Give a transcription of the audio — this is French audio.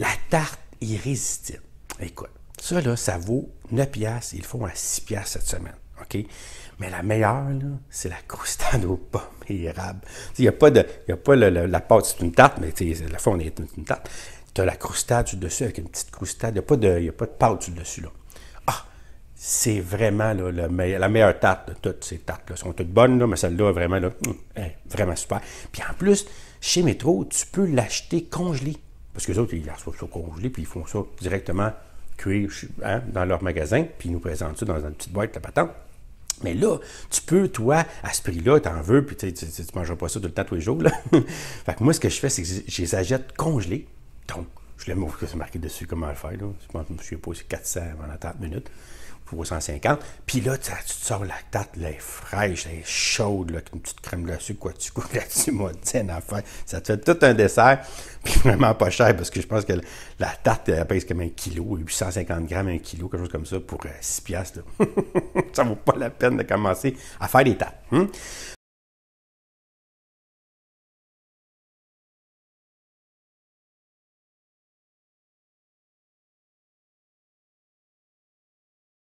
La tarte irrésistible. Écoute, ça, là, ça vaut 9 Ils le font à 6 cette semaine. OK? Mais la meilleure, c'est la croustade aux pommes et Il n'y a pas, de, y a pas la pâte, c'est une tarte, mais la fond, est une tarte. Tu as la croustade du dessus avec une petite croustade. Il n'y a, pas de, y a pas de pâte dessus, là. Ah! C'est vraiment la meilleure tarte de toutes ces tartes-là. sont toutes bonnes, là, mais celle-là, vraiment, là, hum, vraiment super. Puis en plus, chez Métro, tu peux l'acheter congelée. Parce que les autres, ils reçoivent ça congelé, puis ils font ça directement cuire hein, dans leur magasin, puis ils nous présentent ça dans une petite boîte, la patente. Mais là, tu peux, toi, à ce prix-là, t'en veux, puis tu ne mangeras pas ça tout le temps tous les jours. Là. fait que moi, ce que je fais, c'est que je les achète congelés. Donc, je que c'est marqué dessus comment le faire. Là. Je ne me suis pas, 400 avant la 30 minutes pour 150. Puis là, tu te sors la tarte, elle est fraîche, elle est chaude, là, une petite crème là-dessus, quoi, tu coupes là-dessus, moi, tiens, fait. Ça te fait tout un dessert, puis vraiment pas cher, parce que je pense que la tarte, elle pèse comme un kilo, 850 grammes, un kilo, quelque chose comme ça, pour 6 euh, piastres. ça vaut pas la peine de commencer à faire des tartes. Hein.